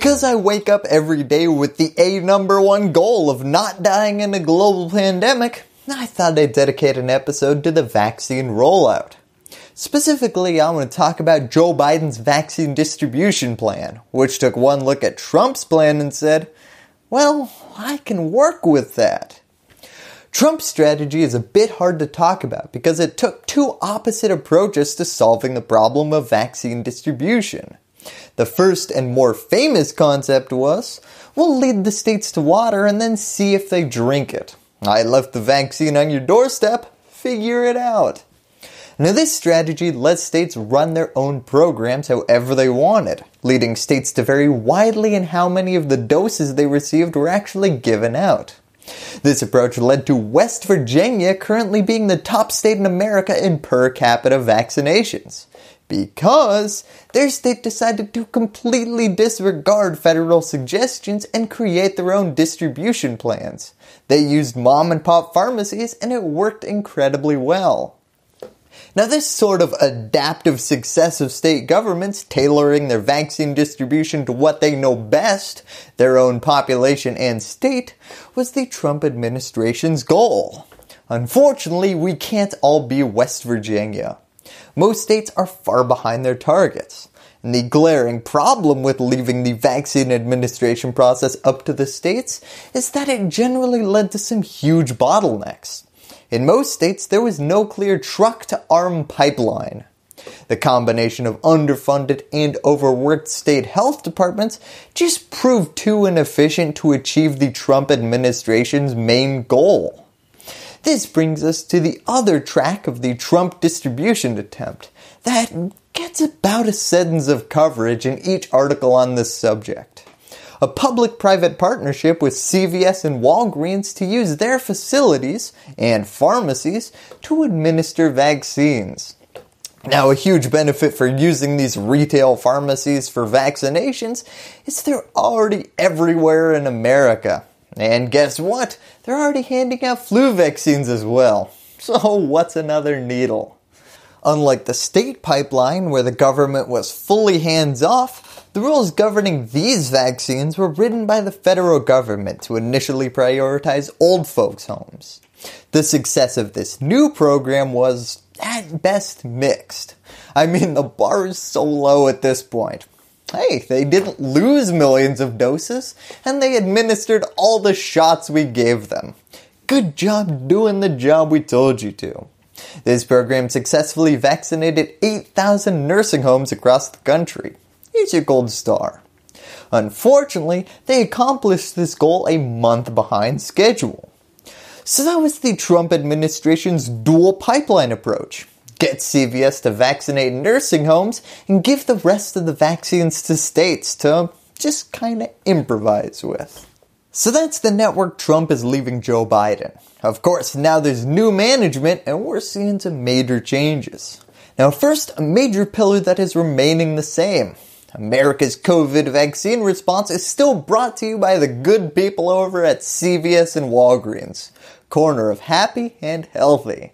Because I wake up every day with the A number one goal of not dying in a global pandemic, I thought I'd dedicate an episode to the vaccine rollout. Specifically, I want to talk about Joe Biden's vaccine distribution plan, which took one look at Trump's plan and said, well, I can work with that. Trump's strategy is a bit hard to talk about because it took two opposite approaches to solving the problem of vaccine distribution. The first and more famous concept was, we'll lead the states to water and then see if they drink it. I left the vaccine on your doorstep, figure it out. Now this strategy let states run their own programs however they wanted, leading states to vary widely in how many of the doses they received were actually given out. This approach led to West Virginia currently being the top state in America in per capita vaccinations because their state decided to completely disregard federal suggestions and create their own distribution plans. They used mom and pop pharmacies and it worked incredibly well. Now this sort of adaptive success of state governments tailoring their vaccine distribution to what they know best, their own population and state, was the Trump administration's goal. Unfortunately, we can't all be West Virginia. Most states are far behind their targets. And the glaring problem with leaving the vaccine administration process up to the states is that it generally led to some huge bottlenecks. In most states, there was no clear truck to arm pipeline. The combination of underfunded and overworked state health departments just proved too inefficient to achieve the Trump administration's main goal. This brings us to the other track of the Trump distribution attempt that gets about a sentence of coverage in each article on this subject. A public-private partnership with CVS and Walgreens to use their facilities and pharmacies to administer vaccines. Now, a huge benefit for using these retail pharmacies for vaccinations is they're already everywhere in America. And guess what? They're already handing out flu vaccines as well. So what's another needle? Unlike the state pipeline where the government was fully hands off, the rules governing these vaccines were written by the federal government to initially prioritize old folks homes. The success of this new program was at best mixed. I mean the bar is so low at this point. Hey, they didn't lose millions of doses, and they administered all the shots we gave them. Good job doing the job we told you to. This program successfully vaccinated 8,000 nursing homes across the country. Here's your gold star. Unfortunately, they accomplished this goal a month behind schedule. So that was the Trump administration's dual pipeline approach. Get CVS to vaccinate nursing homes and give the rest of the vaccines to states to just kind of improvise with. So that's the network Trump is leaving Joe Biden. Of course, now there's new management and we're seeing some major changes. Now first, a major pillar that is remaining the same. America's COVID vaccine response is still brought to you by the good people over at CVS and Walgreens, corner of happy and healthy.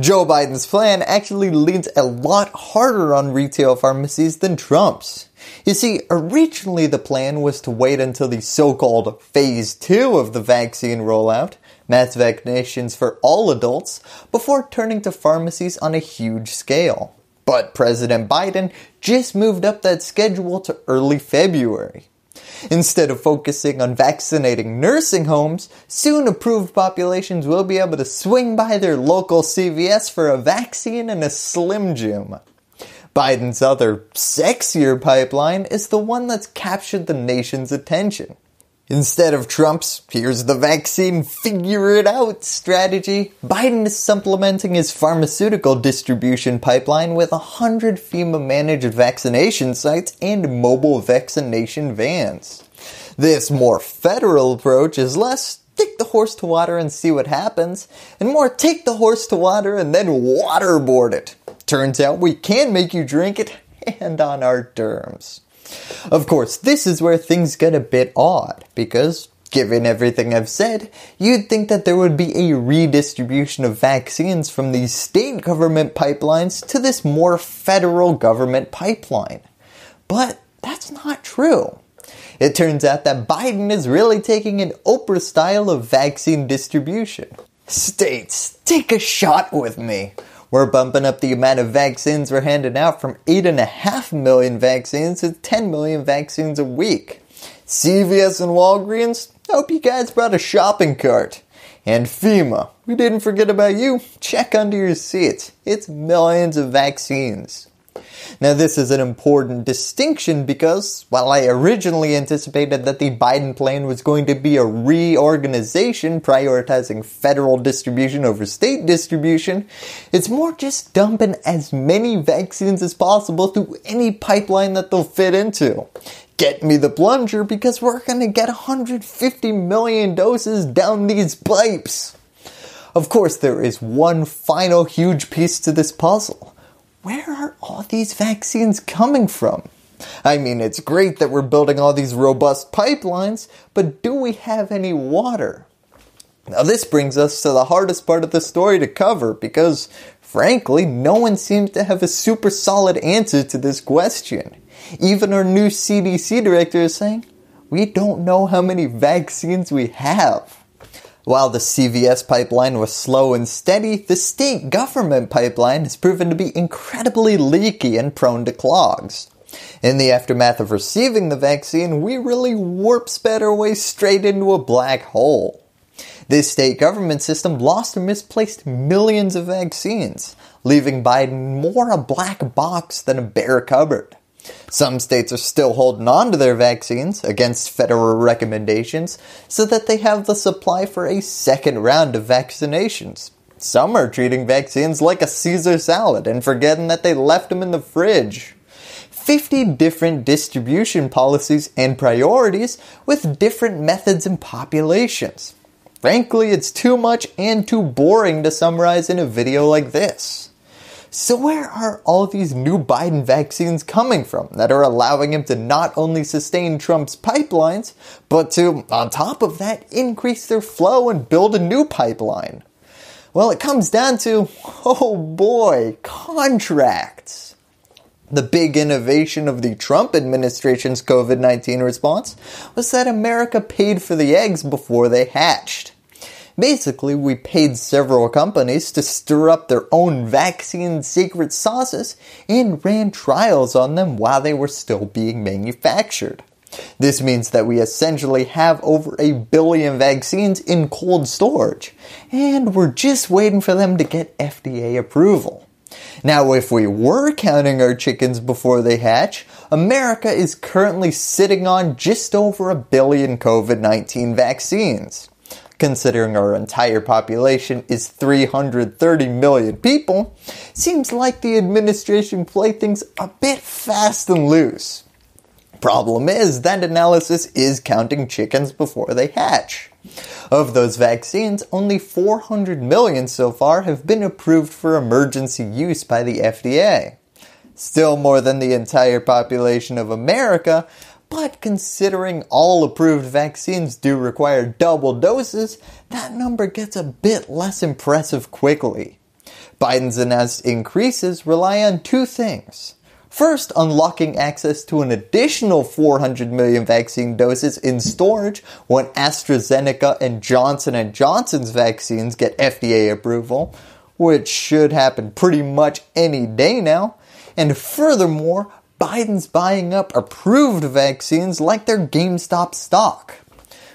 Joe Biden's plan actually leans a lot harder on retail pharmacies than Trump's. You see, originally the plan was to wait until the so-called phase 2 of the vaccine rollout, mass vaccinations for all adults, before turning to pharmacies on a huge scale. But President Biden just moved up that schedule to early February. Instead of focusing on vaccinating nursing homes, soon approved populations will be able to swing by their local CVS for a vaccine and a Slim Jim. Biden's other sexier pipeline is the one that's captured the nation's attention. Instead of Trump's, here's the vaccine figure it out strategy, Biden is supplementing his pharmaceutical distribution pipeline with 100 FEMA managed vaccination sites and mobile vaccination vans. This more federal approach is less take the horse to water and see what happens, and more take the horse to water and then waterboard it. Turns out we can make you drink it and on our terms. Of course, this is where things get a bit odd, because Given everything I've said, you'd think that there would be a redistribution of vaccines from the state government pipelines to this more federal government pipeline. But that's not true. It turns out that Biden is really taking an Oprah style of vaccine distribution. States, take a shot with me. We're bumping up the amount of vaccines we're handing out from 8.5 million vaccines to 10 million vaccines a week. CVS and Walgreens, hope you guys brought a shopping cart. And FEMA, we didn't forget about you. Check under your seats. It's millions of vaccines. Now, this is an important distinction because while I originally anticipated that the Biden plan was going to be a reorganization prioritizing federal distribution over state distribution, it's more just dumping as many vaccines as possible through any pipeline that they'll fit into get me the plunger because we're going to get 150 million doses down these pipes. Of course, there is one final huge piece to this puzzle where are all these vaccines coming from? I mean, it's great that we're building all these robust pipelines, but do we have any water? Now, this brings us to the hardest part of the story to cover because, frankly, no one seems to have a super solid answer to this question. Even our new CDC director is saying, we don't know how many vaccines we have. While the CVS pipeline was slow and steady, the state government pipeline has proven to be incredibly leaky and prone to clogs. In the aftermath of receiving the vaccine, we really warp sped our way straight into a black hole. This state government system lost and misplaced millions of vaccines, leaving Biden more a black box than a bare cupboard. Some states are still holding on to their vaccines against federal recommendations so that they have the supply for a second round of vaccinations. Some are treating vaccines like a Caesar salad and forgetting that they left them in the fridge. 50 different distribution policies and priorities with different methods and populations. Frankly, it's too much and too boring to summarize in a video like this. So where are all these new Biden vaccines coming from that are allowing him to not only sustain Trump's pipelines, but to, on top of that, increase their flow and build a new pipeline? Well, it comes down to, oh boy, contracts. The big innovation of the Trump administration's COVID 19 response was that America paid for the eggs before they hatched. Basically, we paid several companies to stir up their own vaccine secret sauces and ran trials on them while they were still being manufactured. This means that we essentially have over a billion vaccines in cold storage, and we're just waiting for them to get FDA approval. Now, if we were counting our chickens before they hatch, America is currently sitting on just over a billion COVID-19 vaccines considering our entire population is 330 million people, seems like the administration play things a bit fast and loose. Problem is, that analysis is counting chickens before they hatch. Of those vaccines, only 400 million so far have been approved for emergency use by the FDA. Still more than the entire population of America, but considering all approved vaccines do require double doses, that number gets a bit less impressive quickly. Biden's announced increases rely on two things. First, unlocking access to an additional 400 million vaccine doses in storage when AstraZeneca and Johnson & Johnson's vaccines get FDA approval, which should happen pretty much any day now. And furthermore, Biden's buying up approved vaccines like their GameStop stock.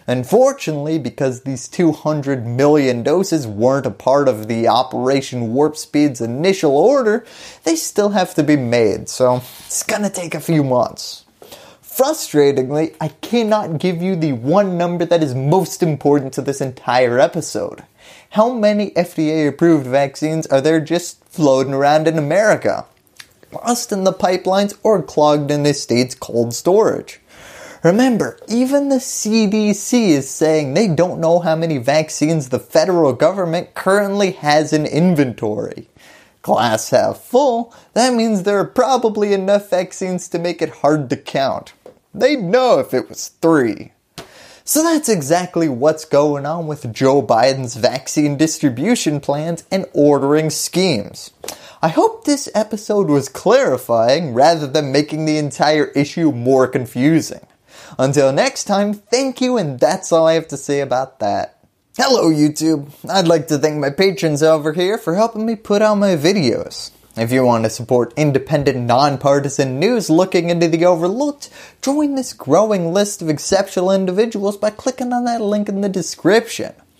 Unfortunately, because these 200 million doses weren't a part of the Operation Warp Speed's initial order, they still have to be made, so it's gonna take a few months. Frustratingly, I cannot give you the one number that is most important to this entire episode. How many FDA approved vaccines are there just floating around in America? lost in the pipelines, or clogged in the state's cold storage. Remember, even the CDC is saying they don't know how many vaccines the federal government currently has in inventory. Glass half full, that means there are probably enough vaccines to make it hard to count. They'd know if it was three. So that's exactly what's going on with Joe Biden's vaccine distribution plans and ordering schemes. I hope this episode was clarifying rather than making the entire issue more confusing. Until next time, thank you and that's all I have to say about that. Hello YouTube! I'd like to thank my patrons over here for helping me put out my videos. If you want to support independent, nonpartisan news looking into the overlooked, join this growing list of exceptional individuals by clicking on that link in the description.